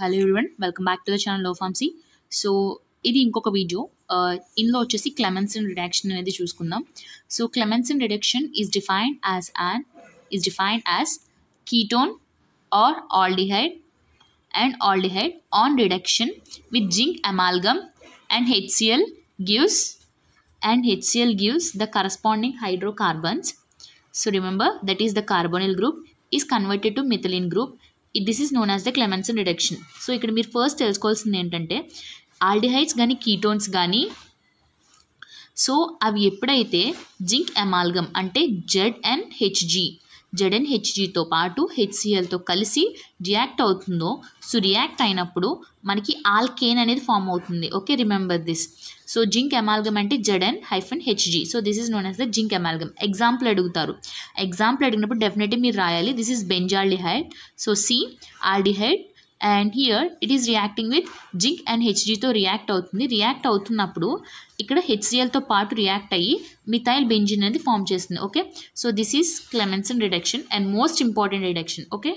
hello everyone welcome back to the channel low pharmacy so idi inkoka video uh, inlo vachesi clemensin reduction anedi chusukundam so clemensin reduction is defined as an is defined as ketone or aldehyde and aldehyde on reduction with zinc amalgam and hcl gives and hcl gives the corresponding hydrocarbons so remember that is the carbonyl group is converted to methylene group this is known as the Clemmensen reduction so ఇక్కడ మీరు first తెలుసుకోవాల్సింది ఏంటంటే aldehydes కానీ ketones కానీ so అవి ఎప్పుడైతే zinc amalgam అంటే Z and H G హెచ్జీతో పాటు హెచ్సిఎల్తో కలిసి రియాక్ట్ అవుతుందో సో రియాక్ట్ అయినప్పుడు మనకి ఆల్కేన్ అనేది ఫామ్ అవుతుంది okay remember this so zinc amalgam అంటే Z N hyphen H G so this is known as the zinc amalgam example అడుగుతారు ఎగ్జాంపుల్ అడిగినప్పుడు డెఫినెట్లీ మీరు రాయాలి this is benzaldehyde so C aldehyde and here it is reacting with zinc and హెచ్జీతో react అవుతుంది react అవుతున్నప్పుడు ఇక్కడ హెచ్సిఎల్తో పాటు రియాక్ట్ అయ్యి మిథైల్ బెంజిన్ అనేది ఫామ్ చేస్తుంది okay so this is Clemmensen reduction and most important reduction okay